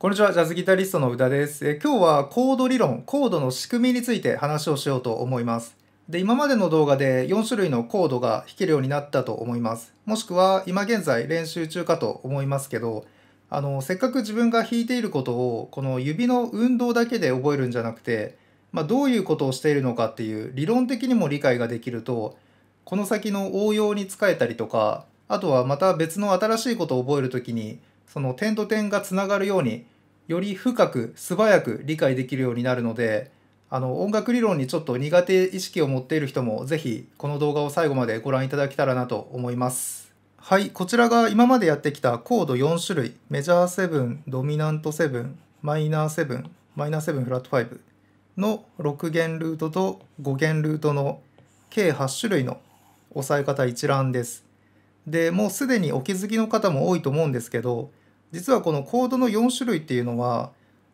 こんにちは、ジャズギタリストの宇田です。え今日はコード理論、コードの仕組みについて話をしようと思います。で、今までの動画で4種類のコードが弾けるようになったと思います。もしくは今現在練習中かと思いますけど、あの、せっかく自分が弾いていることを、この指の運動だけで覚えるんじゃなくて、まあ、どういうことをしているのかっていう理論的にも理解ができると、この先の応用に使えたりとか、あとはまた別の新しいことを覚えるときに、その点と点がつながるようにより深く素早く理解できるようになるのであの音楽理論にちょっと苦手意識を持っている人も是非この動画を最後までご覧いただけたらなと思います。はい、こちらが今までやってきたコード4種類メジャー7、ドミナント7、マイナー7、マイナー7フラット5の6弦ルートと5弦ルートの計8種類の押さえ方一覧です。でもうすでにお気づきの方も多いと思うんですけど実はこのコードの4種類っていうのは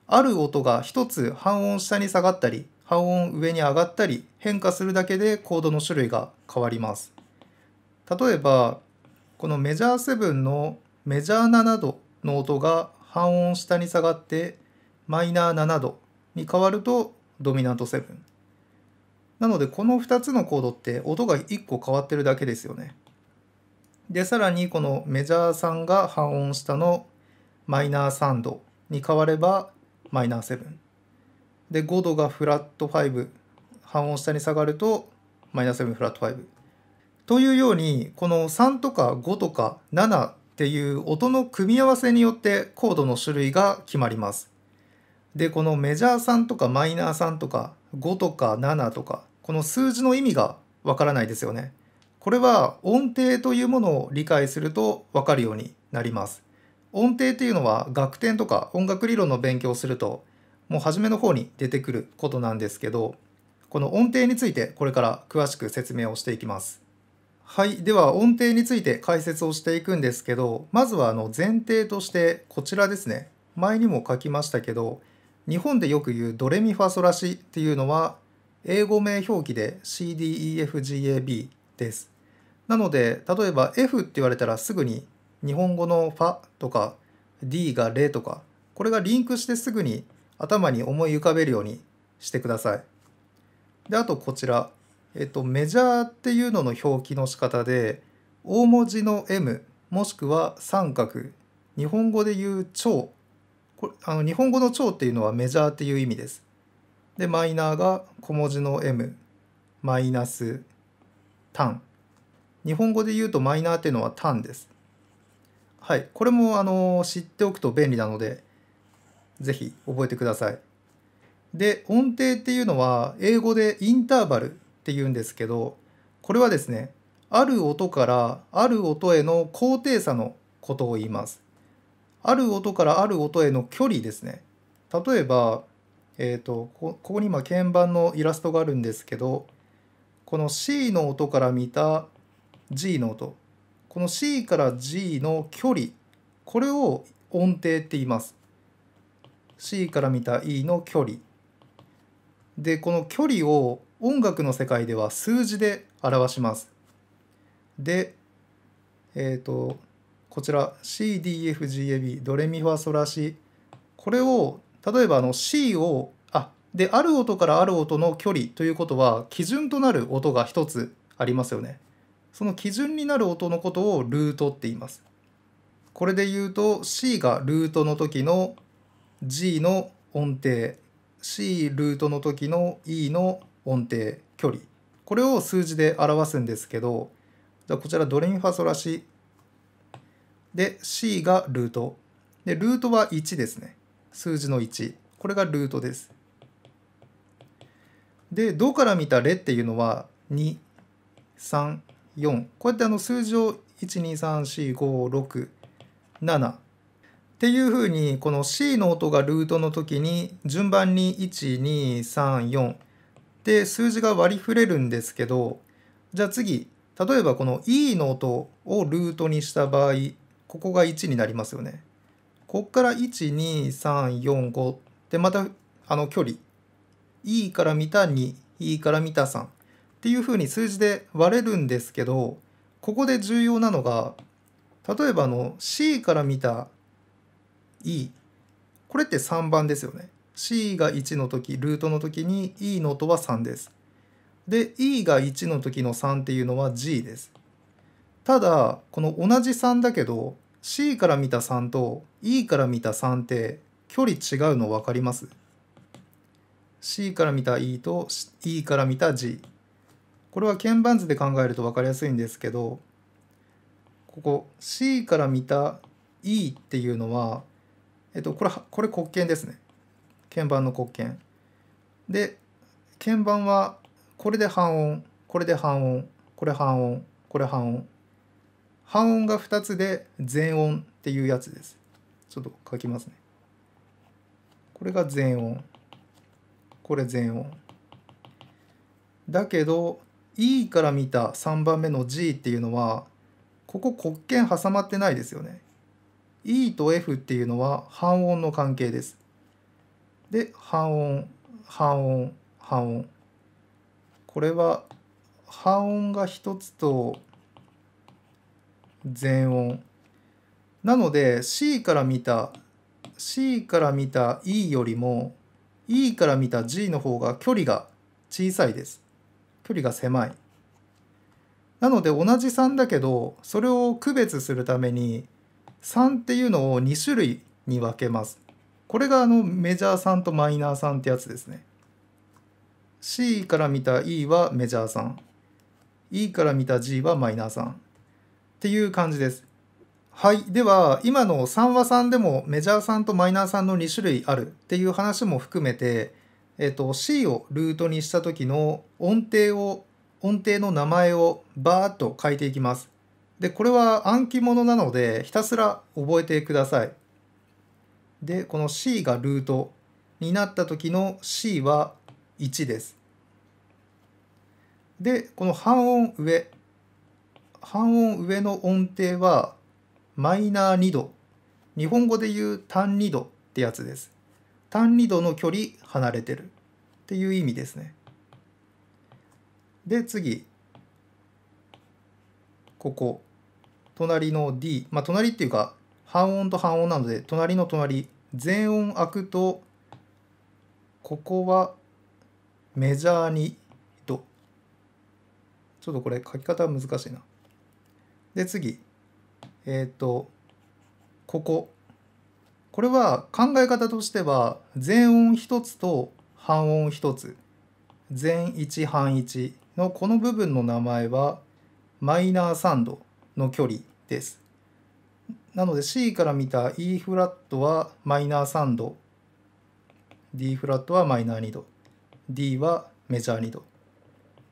ある音が1つ半音下に下がったり半音上に上がったり変化するだけでコードの種類が変わります例えばこのメジャー7のメジャー7度の音が半音下に下がってマイナー7度に変わるとドミナント7なのでこの2つのコードって音が1個変わってるだけですよねでさらにこのメジャー3が半音下のマイナー3度に変わればマイナー7で5度がフラット5半音下に下がるとマイナー7フラット5というようにこの3とか5とか7っていう音の組み合わせによってコードの種類が決まります。でこのメジャー3とかマイナー3とか5とか7とかこの数字の意味がわからないですよね。これは音程というものを理解するとわかるようになります。音程っていうのは楽天とか音楽理論の勉強をするともう初めの方に出てくることなんですけどこの音程についてこれから詳しく説明をしていきます。はい。では、音程について解説をしていくんですけど、まずはあの前提としてこちらですね。前にも書きましたけど、日本でよく言うドレミファソラシっていうのは、英語名表記で CDEFGAB です。なので、例えば F って言われたらすぐに日本語の「ファ」とか D が「レ」とかこれがリンクしてすぐに頭に思い浮かべるようにしてください。であとこちら、えっと、メジャーっていうのの表記の仕方で大文字の M もしくは三角日本語で言う超これあの日本語の超っていうのはメジャーっていう意味です。でマイナーが小文字の M マイナス単日本語で言うとマイナーっていうのは単です。はい、これもあの知っておくと便利なので、ぜひ覚えてください。で、音程っていうのは、英語でインターバルっていうんですけど、これはですね、ある音からある音への高低差のことを言います。ある音からある音への距離ですね。例えば、えーと、とここに今鍵盤のイラストがあるんですけどこの C の音から見た G の音この C から G の距離これを音程って言います C から見た E の距離でこの距離を音楽の世界では数字で表しますでえっ、ー、とこちら CDFGAB ドレミファソラシこれを例えばあの C をあである音からある音の距離ということは基準となる音が1つありますよねその基準になる音のことをルートって言います。これで言うと C がルートの時の G の音程 C ルートの時の E の音程距離これを数字で表すんですけどじゃあこちらドレミファソラシで C がルートでルートは1ですね数字の1これがルートですでドから見たレっていうのは2 3こうやってあの数字を123456っていうふうにこの C の音がルートの時に順番に1234で数字が割り振れるんですけどじゃあ次例えばこの E の音をルートにした場合ここが1になりますよね。こっから12345でまたあの距離 E から見た 2E から見た3っていうふうに数字で割れるんですけどここで重要なのが例えばの C から見た E これって3番ですよね。C が1の時ルートの時に E の音は3です。で E が1の時の3っていうのは G です。ただこの同じ3だけど C から見た3と E から見た3って距離違うの分かります ?C から見た E と E から見た G。これは鍵盤図で考えると分かりやすいんですけどここ C から見た E っていうのは、えっと、これこれ黒鍵ですね鍵盤の黒鍵で鍵盤はこれで半音これで半音これ半音これ半音半音が2つで全音っていうやつですちょっと書きますねこれが全音これ全音だけど E から見た3番目の G っていうのはここ黒鍵挟まってないですよね。E と F っていうのは半音の関係です。で半音半音半音。これは半音が1つと全音。なので C から見た C から見た E よりも E から見た G の方が距離が小さいです。距離が狭い。なので同じ3だけどそれを区別するために3っていうのを2種類に分けます。これがあのメジャー3とマイナー3ってやつですね。C から見た E はメジャー 3E から見た G はマイナー3っていう感じです。はい。では、今の3和3でもメジャー3とマイナー3の2種類あるっていう話も含めて、えっ、と、C をルートにした時の音程を、音程の名前をバーッと書いていきます。で、これは暗記物なので、ひたすら覚えてください。で、この C がルートになった時の C は1です。で、この半音上、半音上の音程はマイナー2度。日本語で言う単2度ってやつです。単2度の距離離れてるっていう意味ですね。で次ここ隣の D まあ隣っていうか半音と半音なので隣の隣全音開くとここはメジャーにちょっとこれ書き方難しいなで次えっ、ー、とこここれは考え方としては全音1つと半音1つ全1半1のこの部分の名前はマイナー3度の距離です。なので C から見た E フラットはマイナー3度 D フラットはマイナー2度 D はメジャー2度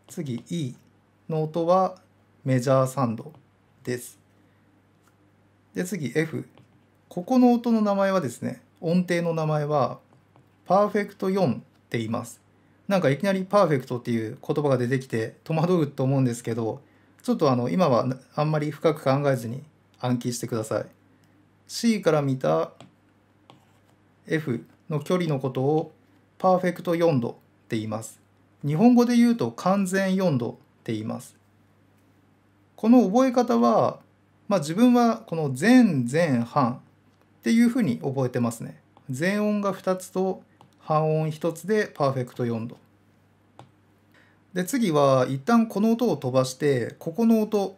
次 E の音はメジャー3度です。で次 F ここの音の名前はですね音程の名前はパーフェクト4って言いますなんかいきなりパーフェクトっていう言葉が出てきて戸惑うと思うんですけどちょっとあの今はあんまり深く考えずに暗記してください C から見た F の距離のことをパーフェクト4度って言います日本語で言うと完全4度って言いますこの覚え方は、まあ、自分はこの前前半っていうふうに覚えてますね。全音が2つと半音1つでパーフェクト4度。で次は一旦この音を飛ばしてここの音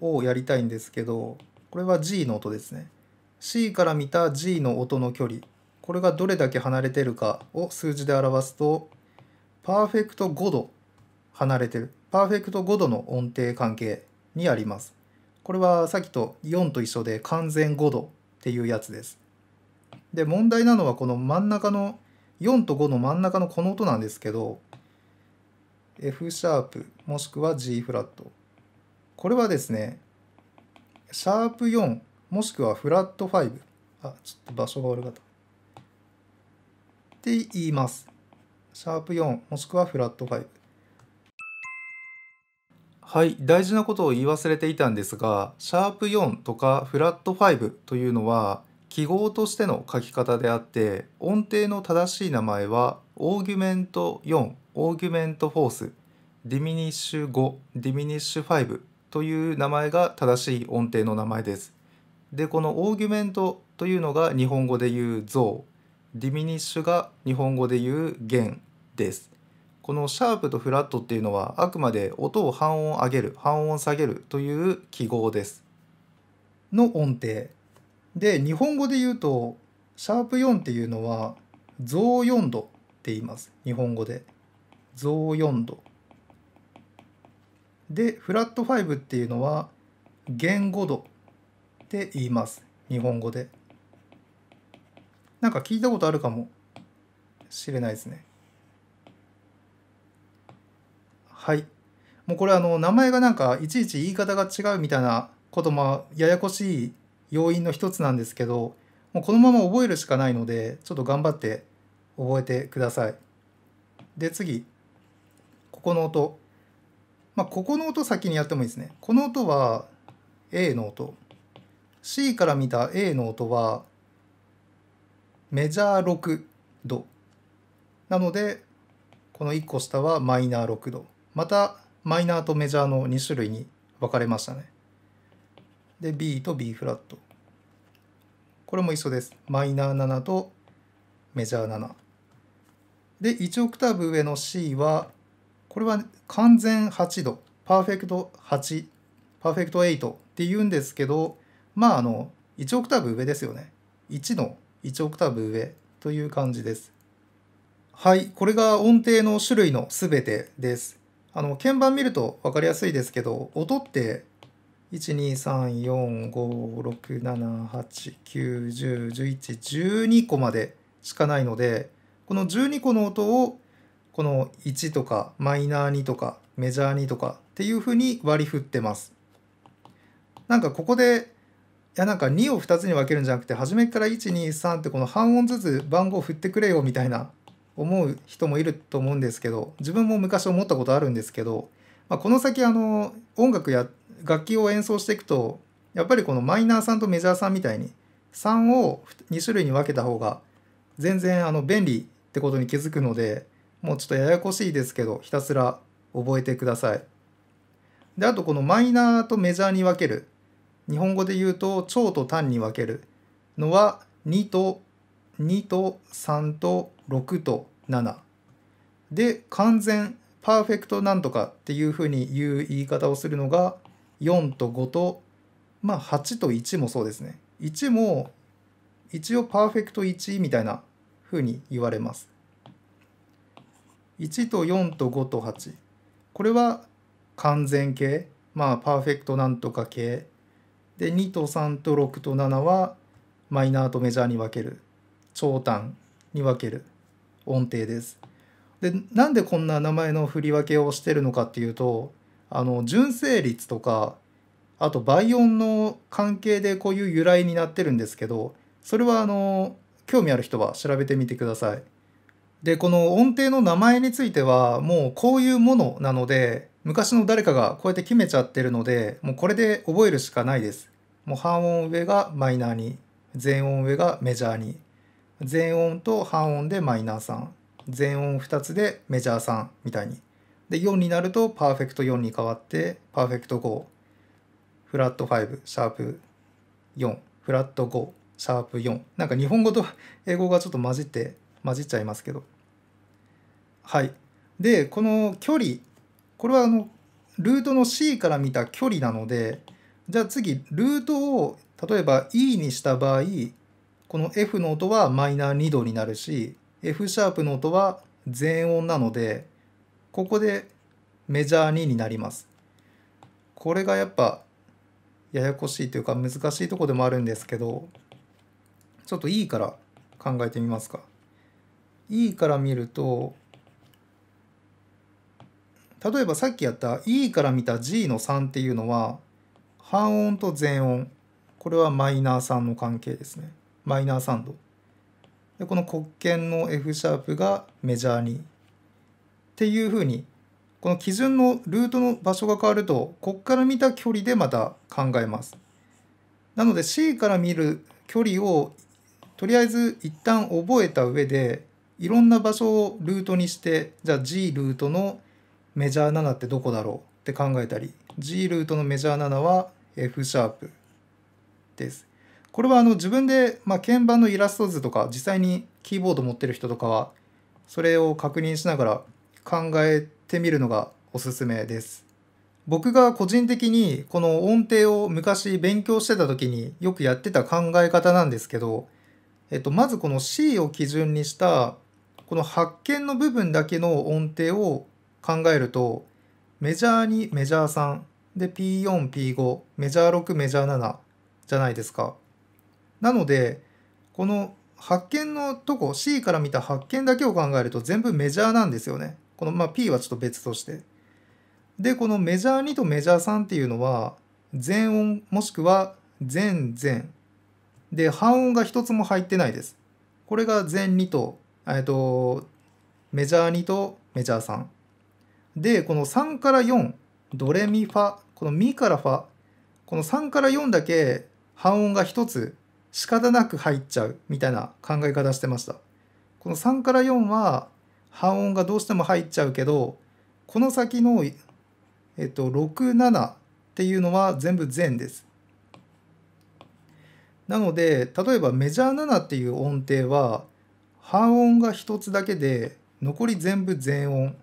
をやりたいんですけどこれは G の音ですね。C から見た G の音の距離これがどれだけ離れてるかを数字で表すとパーフェクト5度離れてるパーフェクト5度の音程関係にあります。これはさっきと4と一緒で完全5度っていうやつです。で問題なのはこの真ん中の4と5の真ん中のこの音なんですけど F シャープもしくは G フラットこれはですねシャープ4もしくはフラット5あちょっと場所が悪かったって言いますシャープ4もしくはフラット5はい、大事なことを言い忘れていたんですが、シャープ4とかフラット5というのは記号としての書き方であって、音程の正しい名前はオーギュメント4、オーギュメントフォース、ディミニッシュ5、ディミニッシュ5という名前が正しい音程の名前です。で、このオーギュメントというのが日本語で言う像、ディミニッシュが日本語で言う弦です。このシャープとフラットっていうのはあくまで音を半音上げる半音下げるという記号ですの音程で日本語で言うとシャープ4っていうのは増4度って言います日本語で増4度でフラット5っていうのは弦5度って言います日本語でなんか聞いたことあるかもしれないですねはいもうこれあの名前がなんかいちいち言い方が違うみたいなこともややこしい要因の一つなんですけどもうこのまま覚えるしかないのでちょっと頑張って覚えてくださいで次ここの音まあここの音先にやってもいいですねこの音は A の音 C から見た A の音はメジャー6度なのでこの1個下はマイナー6度またマイナーとメジャーの2種類に分かれましたね。で B と B フラット。これも一緒です。マイナー7とメジャー7。で1オクターブ上の C はこれは完全8度パーフェクト8パーフェクト8って言うんですけどまああの1オクターブ上ですよね。1の1オクターブ上という感じです。はい、これが音程の種類のすべてです。あの鍵盤見ると分かりやすいですけど音って123456789101112個までしかないのでこの12個の音をこの1とかマイナー2とかメジャー2とかっていうふうに割り振ってます。なんかここでいやなんか2を2つに分けるんじゃなくて初めから123ってこの半音ずつ番号振ってくれよみたいな思う人もいると思うんですけど自分も昔思ったことあるんですけど、まあ、この先あの音楽や楽器を演奏していくとやっぱりこのマイナーさんとメジャーさんみたいに3を2種類に分けた方が全然あの便利ってことに気づくのでもうちょっとややこしいですけどひたすら覚えてください。であとこのマイナーとメジャーに分ける日本語で言うと長と短」に分けるのは2と2と3と6と7で完全パーフェクトなんとかっていうふうに言う言い方をするのが4と5とまあ8と1もそうですね1も一応パーフェクト1みたいなふうに言われます1と4と5と8これは完全形まあパーフェクトなんとか形で2と3と6と7はマイナーとメジャーに分ける長短に分ける音程です。でなんでこんな名前の振り分けをしてるのかっていうとあの純正率とかあと倍音の関係でこういう由来になってるんですけどそれはあの興味ある人は調べてみてください。でこの音程の名前についてはもうこういうものなので昔の誰かがこうやって決めちゃってるのでもうこれで覚えるしかないです。もう半音上がマイナーに全音上がメジャーに全音と半音でマイナー3全音2つでメジャー3みたいにで4になるとパーフェクト4に変わってパーフェクト5フラット5シャープ4フラット5シャープ4なんか日本語と英語がちょっと混じって混じっちゃいますけどはいでこの距離これはあのルートの C から見た距離なのでじゃあ次ルートを例えば E にした場合この F の音はマイナー2度になるし F シャープの音は全音なのでここでメジャー2になります。これがやっぱややこしいというか難しいとこでもあるんですけどちょっと E から考えてみますか。E から見ると例えばさっきやった E から見た G の3っていうのは半音と全音これはマイナー3の関係ですね。マイナーサウンドでこの黒鍵の F シャープがメジャーにっていうふうにこの基準のルートの場所が変わるとこっから見た距離でまた考えますなので C から見る距離をとりあえず一旦覚えた上でいろんな場所をルートにしてじゃあ G ルートのメジャー7ってどこだろうって考えたり G ルートのメジャー7は F シャープですこれはあの自分で、まあ、鍵盤のイラスト図とか実際にキーボード持ってる人とかはそれを確認しながら考えてみるのがおすすめです。僕が個人的にこの音程を昔勉強してた時によくやってた考え方なんですけど、えっと、まずこの C を基準にしたこの発見の部分だけの音程を考えるとメジャー2メジャー3で P4P5 メジャー6メジャー7じゃないですか。なのでこの発見のとこ C から見た発見だけを考えると全部メジャーなんですよね。このまあ P はちょっと別として。でこのメジャー2とメジャー3っていうのは全音もしくは全全で半音が1つも入ってないです。これが全2と,、えとメジャー2とメジャー3。でこの3から4ドレミファこのミからファこの3から4だけ半音が1つ仕方なく入っちゃうみたいな考え方してました。この3から4は半音がどうしても入っちゃうけどこの先の、えっと、67っていうのは全部全です。なので例えばメジャー7っていう音程は半音が1つだけで残り全部全音。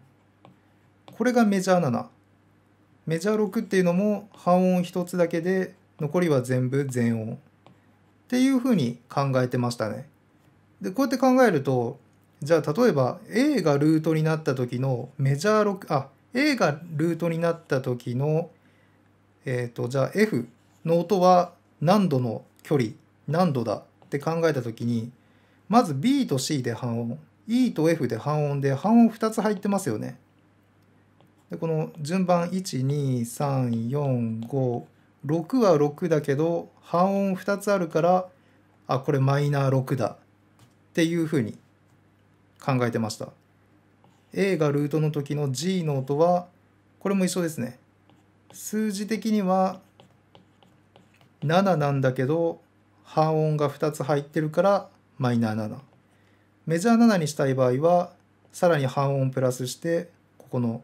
これがメジャー7。メジャー6っていうのも半音1つだけで残りは全部全音。っていうふうに考えてましたね。でこうやって考えるとじゃあ例えば A がルートになった時のメジャー6あ A がルートになった時のえっ、ー、とじゃあ F の音は何度の距離何度だって考えた時にまず B と C で半音 E と F で半音で半音2つ入ってますよね。でこの順番12345 6は6だけど半音2つあるからあこれマイナー6だっていうふうに考えてました A がルートの時の G の音はこれも一緒ですね数字的には7なんだけど半音が2つ入ってるからマイナー7メジャー7にしたい場合はさらに半音プラスしてここの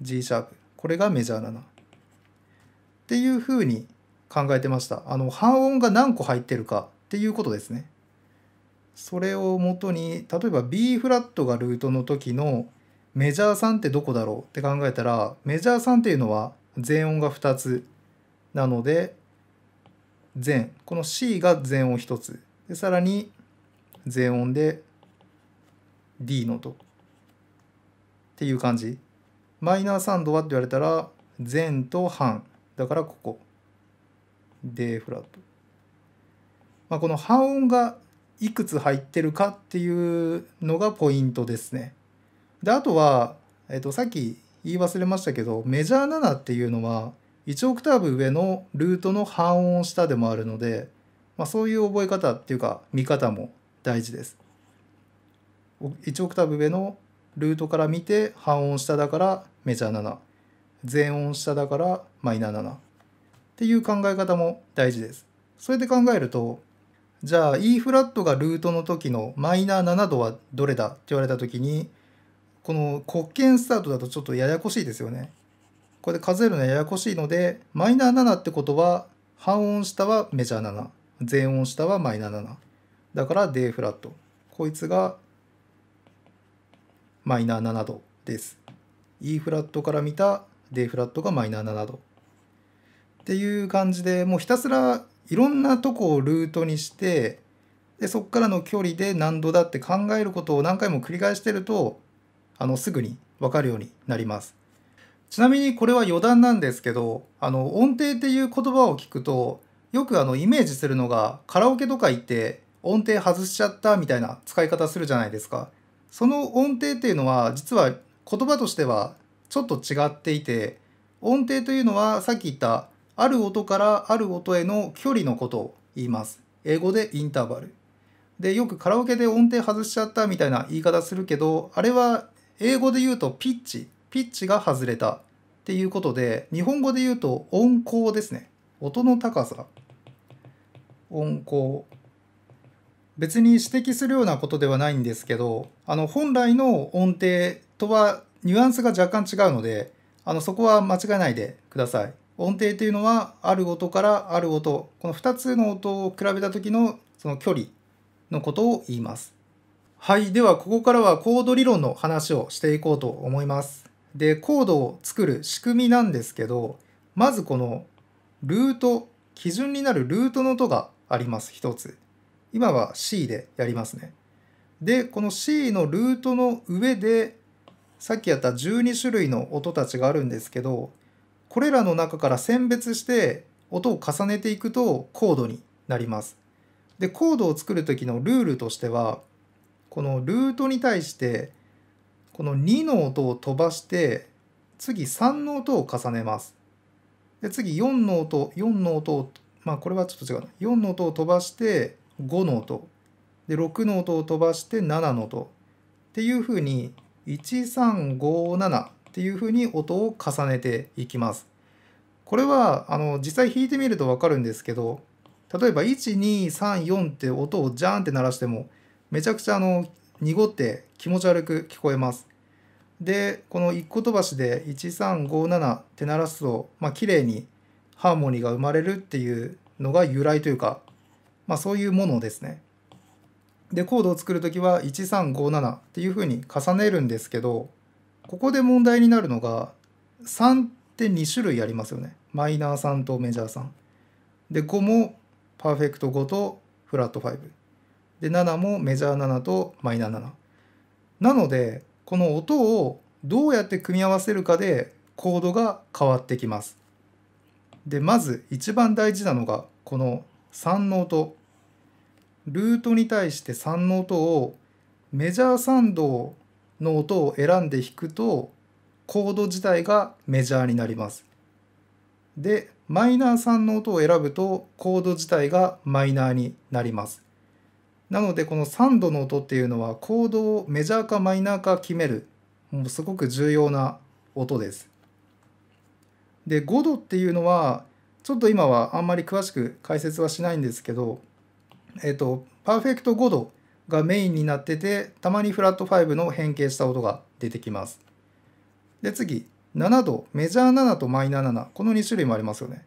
G シャープこれがメジャー7っていうふうに考えてました。あの半音が何個入ってるかっていうことですね。それをもとに例えば B フラットがルートの時のメジャー3ってどこだろうって考えたらメジャー3っていうのは全音が2つなので全この C が全音1つでさらに全音で D の音っていう感じマイナー3度はって言われたら全と半だからここ D フラット、まあ、この半音がいくつ入ってるかっていうのがポイントですねであとは、えっと、さっき言い忘れましたけどメジャー7っていうのは1オクターブ上のルートの半音下でもあるので、まあ、そういう覚え方っていうか見方も大事です1オクターブ上のルートから見て半音下だからメジャー7全音下だからマイナー7っていう考え方も大事です。それで考えるとじゃあ E フラットがルートの時のマイナー7度はどれだって言われた時にこの国権スタートだとちょっとややこしいですよね。これで数えるのはややこしいのでマイナー7ってことは半音下はメジャー7全音下はマイナー7だから D フラットこいつがマイナー7度です。E フラットから見た D フラットがマイナー7度っていう感じでもうひたすらいろんなとこをルートにしてでそこからの距離で何度だって考えることを何回も繰り返してるとあのすぐに分かるようになります。ちなみにこれは余談なんですけどあの音程っていう言葉を聞くとよくあのイメージするのがカラオケとか行って音程外しちゃったみたいな使い方するじゃないですか。その音程っていうのは実は言葉としてはちょっと違っていて音程というのはさっき言ったある音からある音への距離のことを言います。英語でインターバル。でよくカラオケで音程外しちゃったみたいな言い方するけどあれは英語で言うとピッチピッチが外れたっていうことで日本語で言うと音高ですね音の高さ音高別に指摘するようなことではないんですけどあの本来の音程とはニュアンスが若干違うので、あの、そこは間違えないでください。音程というのは、ある音からある音、この2つの音を比べた時のその距離のことを言います。はい。では、ここからはコード理論の話をしていこうと思います。で、コードを作る仕組みなんですけど、まずこのルート、基準になるルートの音があります。1つ。今は C でやりますね。で、この C のルートの上でさっきやった12種類の音たちがあるんですけどこれらの中から選別して音を重ねていくとコードになります。でコードを作る時のルールとしてはこのルートに対してこの2の音を飛ばして次3の音を重ねます。で次4の音4の音をまあこれはちょっと違うな4の音を飛ばして5の音で6の音を飛ばして7の音っていうふうに1357っていうふうに音を重ねていきます。これはあの実際弾いてみると分かるんですけど例えば1234って音をジャーンって鳴らしてもめちゃくちゃあの濁って気持ち悪く聞こえます。でこの一個飛ばしで1357って鳴らすと、まあ綺麗にハーモニーが生まれるっていうのが由来というか、まあ、そういうものですね。でコードを作る時は1357っていうふうに重ねるんですけどここで問題になるのが3って2種類ありますよねマイナー3とメジャー3で5もパーフェクト5とフラット5で7もメジャー7とマイナー7なのでこの音をどうやって組み合わせるかでコードが変わってきますでまず一番大事なのがこの3の音ルートに対して3の音をメジャーサ度ンドの音を選んで弾くとコード自体がメジャーになります。でマイナー3の音を選ぶとコード自体がマイナーになります。なのでこの3度の音っていうのはコードをメジャーかマイナーか決めるもうすごく重要な音です。で5度っていうのはちょっと今はあんまり詳しく解説はしないんですけどえっと、パーフェクト5度がメインになってて、たまにフラット5の変形した音が出てきます。で、次、7度、メジャー7とマイナー7、この2種類もありますよね。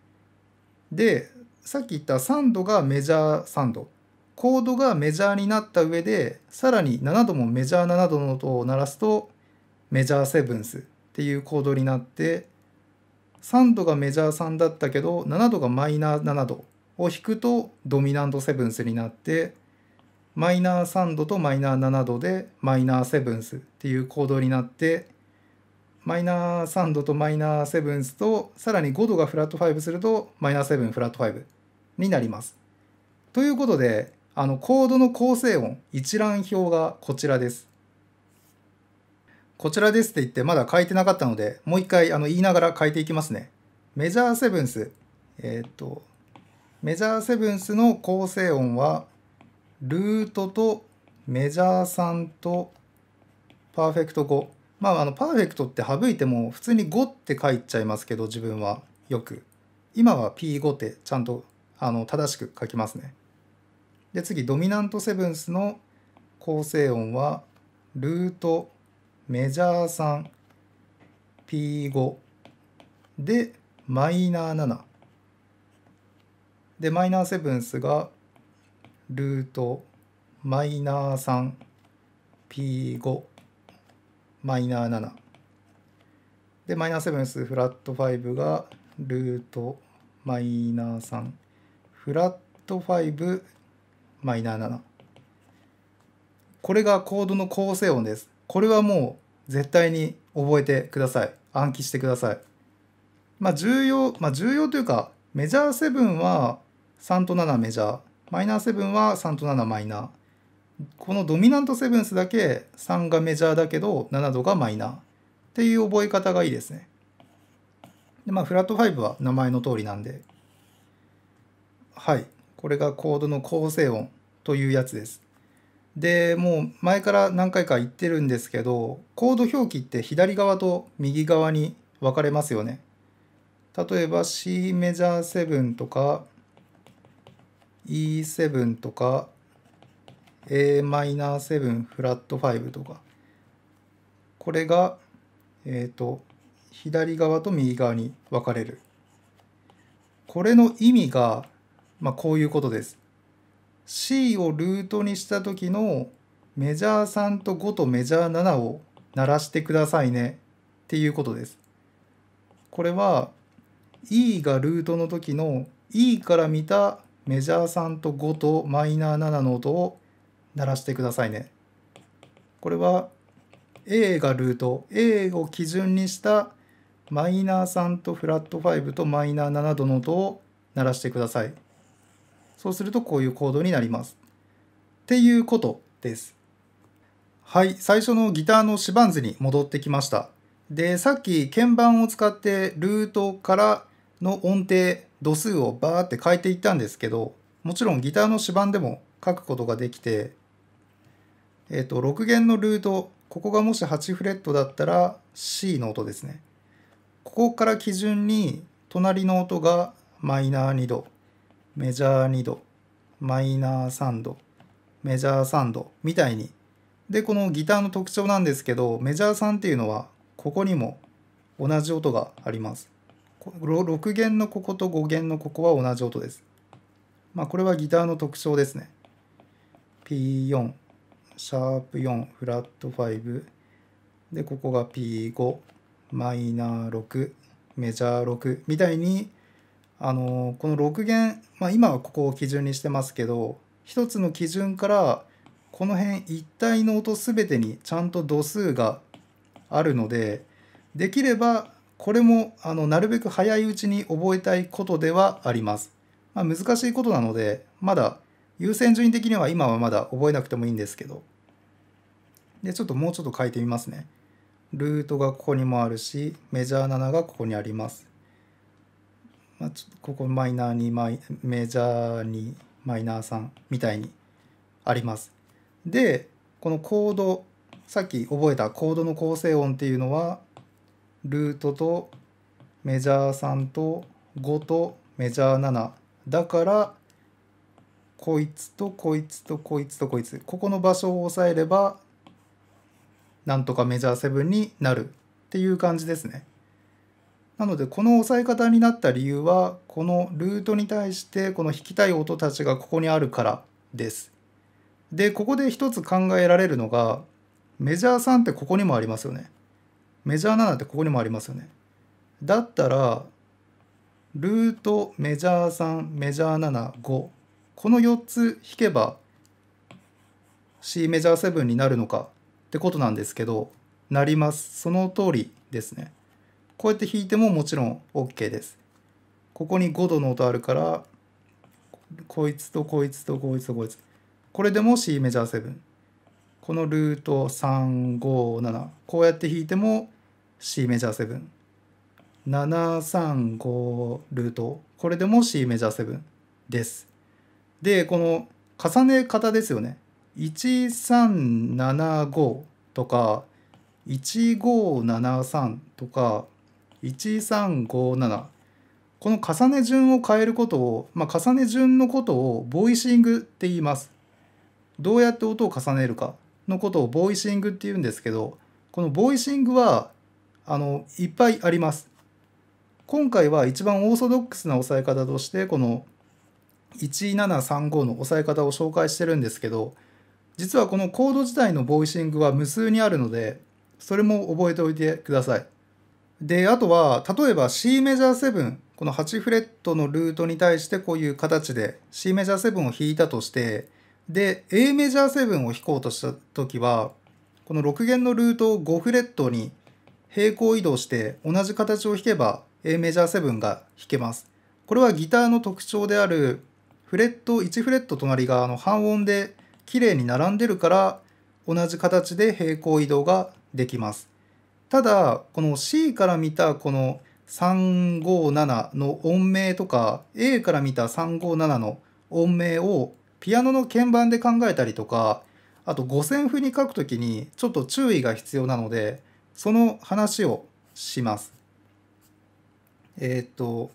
で、さっき言った3度がメジャー3度、コードがメジャーになった上で、さらに7度もメジャー7度の音を鳴らすと、メジャーセブンスっていうコードになって、3度がメジャー3だったけど、7度がマイナー7度を引くとドミナントセブンスになってマイナー3度とマイナー7度でマイナーセブンスっていうコードになってマイナー3度とマイナーセブンスとさらに5度がフラット5するとマイナーセブンフラット5になります。ということであのコードの構成音一覧表がこちらです。こちらですって言ってまだ書いてなかったのでもう一回あの言いながら書いていきますね。メジャーセブンス、えっ、とメジャーセブンスの構成音はルートとメジャー3とパーフェクト5まああのパーフェクトって省いても普通に5って書いちゃいますけど自分はよく今は P5 ってちゃんとあの正しく書きますねで次ドミナントセブンスの構成音はルートメジャー 3P5 でマイナー7でマイナーセブンスがルートマイナー 3P5 マイナー7でマイナーセブンスフラット5がルートマイナー3フラット5マイナー7これがコードの構成音ですこれはもう絶対に覚えてください暗記してくださいまあ重要まあ重要というかメジャー7は3と7メジャーマイナー7は3と7マイナーこのドミナントセブンスだけ3がメジャーだけど7度がマイナーっていう覚え方がいいですね。でまあフラット5は名前の通りなんではいこれがコードの構成音というやつです。でもう前から何回か言ってるんですけどコード表記って左側と右側に分かれますよね。例えば C メジャー7とか E7 とか Am7 フラット5とかこれがえっ、ー、と左側と右側に分かれるこれの意味が、まあ、こういうことです C をルートにした時のメジャー3と5とメジャー7を鳴らしてくださいねっていうことですこれは E がルートの時の E から見たメジャー3と5とマイナー7の音を鳴らしてくださいね。これは A がルート A を基準にしたマイナー3とフラット5とマイナー7度の音を鳴らしてください。そうするとこういうコードになります。っていうことです。はい、最初のギターの指板図に戻ってきました。で、さっき鍵盤を使ってルートからの音程度数をバーって変えていったんですけどもちろんギターの指板でも書くことができて、えー、と6弦のルートここがもし8フレットだったら C の音ですねここから基準に隣の音がマイナー2度メジャー2度マイナー3度メジャー3度みたいにでこのギターの特徴なんですけどメジャー3っていうのはここにも同じ音があります6弦のここと5弦のここは同じ音です。まあ、これはギターの特徴ですね。P4、シャープ4、フラット5、で、ここが P5、マイナー6、メジャー6みたいに、あのこの6弦、まあ、今はここを基準にしてますけど、一つの基準から、この辺一体の音全てにちゃんと度数があるので、できればこれもあのなるべく早いうちに覚えたいことではあります。まあ、難しいことなので、まだ優先順位的には今はまだ覚えなくてもいいんですけど。で、ちょっともうちょっと書いてみますね。ルートがここにもあるし、メジャー7がここにあります。まあ、ちょっとここマイナー2マイ、メジャー2、マイナー3みたいにあります。で、このコード、さっき覚えたコードの構成音っていうのは、ルートとメジャー3と5とメジャー7だからこいつとこいつとこいつとこいつここの場所を押さえればなんとかメジャー7になるっていう感じですね。なのでこの押さえ方になった理由はこのルートに対してこの弾きたい音たちがここにあるからです。でここで一つ考えられるのがメジャー3ってここにもありますよね。メジャー7ってここにもありますよね。だったら、ルートメジャー3、メジャー7、5。この4つ引けば C メジャー7になるのかってことなんですけど、なります。その通りですね。こうやって弾いてももちろん OK です。ここに5度の音あるから、こいつとこいつとこいつとこいつ。これでも C メジャー7。このルート357こうやって弾いても C メジャー7735ルートこれでも C メジャー7ですでこの重ね方ですよね1375とか1573とか1357この重ね順を変えることを、まあ、重ね順のことをボイシングって言いますどうやって音を重ねるかのことをボイシングって言うんですけどこのボイシングはあのいっぱいあります。今回は一番オーソドックスな押さえ方としてこの1735の押さえ方を紹介してるんですけど実はこのコード自体のボイシングは無数にあるのでそれも覚えておいてください。であとは例えば C メジャー7この8フレットのルートに対してこういう形で C メジャー7を弾いたとしてで A メジャー7を弾こうとした時はこの6弦のルートを5フレットに平行移動して同じ形を弾けば A メジャー7が弾けます。これはギターの特徴であるフレット1フレット隣側の半音で綺麗に並んでるから同じ形で平行移動ができます。ただこの C から見たこの357の音名とか A から見た357の音名をピアノの鍵盤で考えたりとかあと五線譜に書くときにちょっと注意が必要なのでその話をします。えっ、と、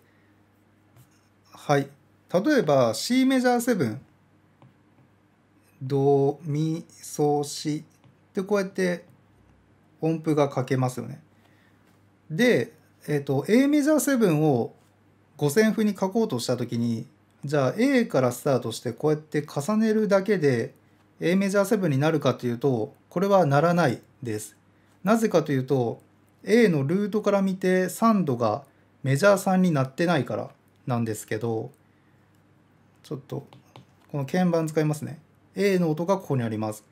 はい。例えば C メジャーセブン、ド、ミ、ソ、シってこうやって音符が書けますよね。で、えっ、と、A メジャーセブンを五線譜に書こうとした時に、じゃあ A からスタートしてこうやって重ねるだけで A メジャー7になるかというと、これはならないです。なぜかというと A のルートから見て3度がメジャー3になってないからなんですけどちょっとこの鍵盤使いますね A の音がここにあります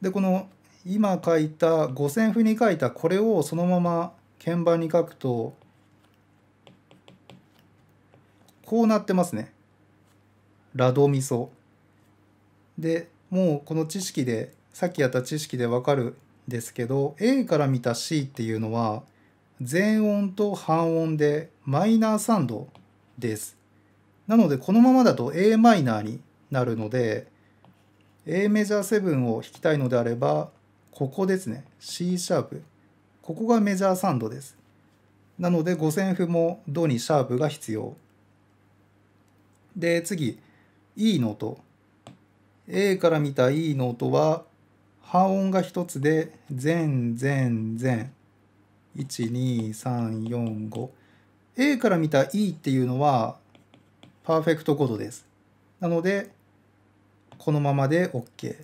でこの今書いた五線譜に書いたこれをそのまま鍵盤に書くとこうなってますねラドミソでもうこの知識でさっきやった知識でわかるですけど A から見た C っていうのは全音と半音でマイナーサンドです。なのでこのままだと a マイナーになるので a メジャー7を弾きたいのであればここですね C シャープここがメジャーサンドです。なので五線譜もドにシャープが必要。で次 E の音 A から見た E の音は半音が1つで全全全12345 A から見た E っていうのはパーフェクト5度ですなのでこのままで OK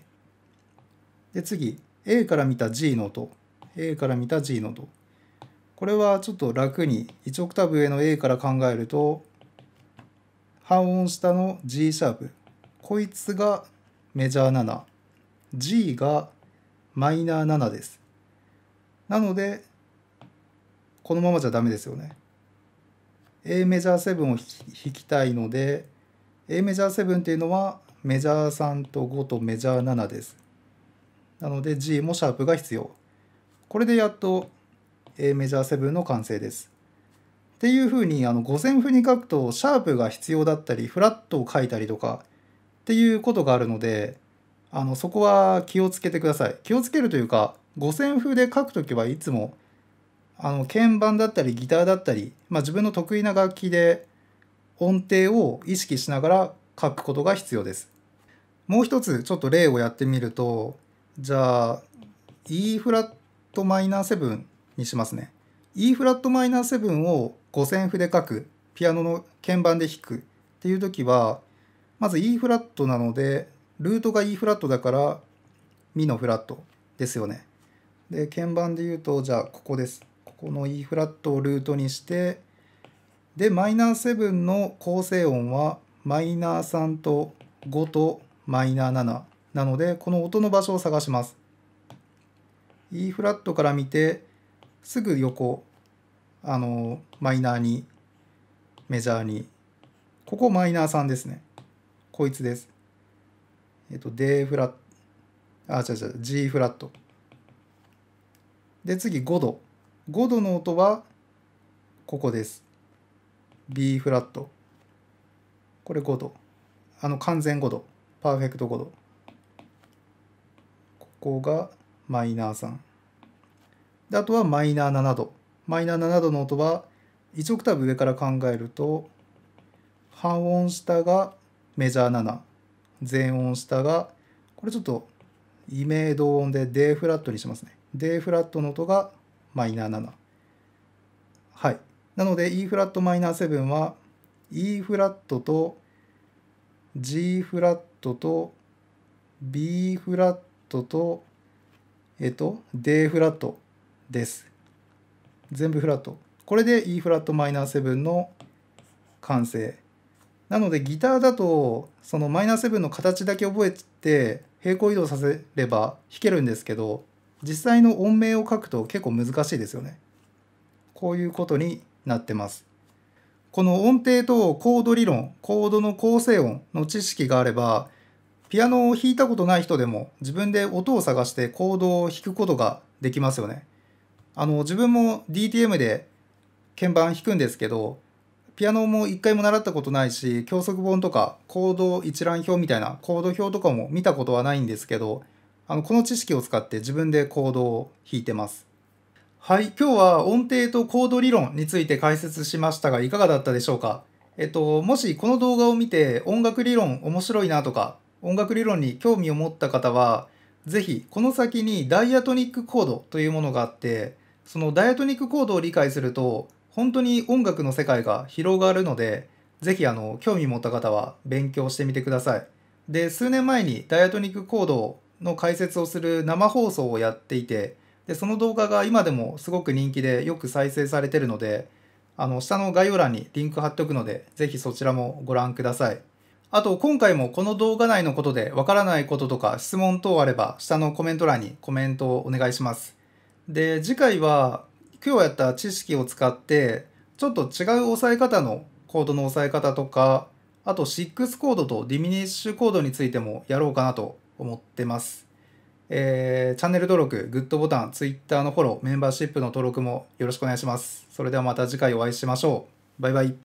で次 A から見た G の音 A から見た G の音これはちょっと楽に1オクターブ上の A から考えると半音下の G シャープこいつがメジャー7 G がマイナー7です。なので、このままじゃダメですよね。A メジャー7を弾きたいので、A メジャー7っていうのはメジャー3と5とメジャー7です。なので G もシャープが必要。これでやっと A メジャー7の完成です。っていうふうにあの五線譜に書くとシャープが必要だったりフラットを書いたりとかっていうことがあるのであのそこは気をつけてください気をつけるというか五線譜で書くときはいつもあの鍵盤だったりギターだったり、まあ、自分の得意な楽器で音程を意識しながら書くことが必要です。もう一つちょっと例をやってみるとじゃあ E フラットマイナーセブンにしますね。E フラットマイナーセブンを五線譜で書くピアノの鍵盤で弾くっていうときはまず E フラットなのでルートが E フラットだからミのフラットですよね。で鍵盤で言うとじゃあここです。ここの E フラットをルートにしてでマイナー7の構成音はマイナー3と5とマイナー7なのでこの音の場所を探します。E フラットから見てすぐ横あのマイナーにメジャーにここマイナー3ですねこいつですえっ、と、D フラット、あ、違う違う、G フラット。で、次5度。5度の音は、ここです。B フラット。これ5度。あの、完全5度。パーフェクト5度。ここがマイナー3。で、あとはマイナー7度。マイナー7度の音は、1オクターブ上から考えると、半音下がメジャー7。全音下が、これちょっとイメー同音で D フラットにしますね。D フラットの音がマイナー7。はい。なので E フラットマイナー7は E フラットと G フラットと B フラットとえっと D フラットです。全部フラット。これで E フラットマイナー7の完成。なのでギターだとそのマイナー7の形だけ覚えて平行移動させれば弾けるんですけど実際の音名を書くと結構難しいですよね。こういうことになってます。この音程とコード理論、コードの構成音の知識があればピアノを弾いたことない人でも自分で音を探してコードを弾くことができますよね。あの自分も DTM で鍵盤弾くんですけどピアノも一回も習ったことないし教則本とか行動一覧表みたいなコード表とかも見たことはないんですけどあのこの知識を使って自分で行動を弾いてます。はい、今日は音程とコード理論について解説しましたがいかがだったでしょうかえっと、もしこの動画を見て音楽理論面白いなとか音楽理論に興味を持った方は是非この先にダイアトニックコードというものがあってそのダイアトニックコードを理解すると本当に音楽の世界が広がるので、ぜひあの、興味持った方は勉強してみてください。で、数年前にダイアトニックコードの解説をする生放送をやっていて、で、その動画が今でもすごく人気でよく再生されてるので、あの、下の概要欄にリンク貼っておくので、ぜひそちらもご覧ください。あと、今回もこの動画内のことでわからないこととか質問等あれば、下のコメント欄にコメントをお願いします。で、次回は、今日やった知識を使ってちょっと違う押さえ方のコードの押さえ方とかあと6コードとディミニッシュコードについてもやろうかなと思ってます。えー、チャンネル登録、グッドボタン、Twitter のフォロー、メンバーシップの登録もよろしくお願いします。それではまた次回お会いしましょう。バイバイ。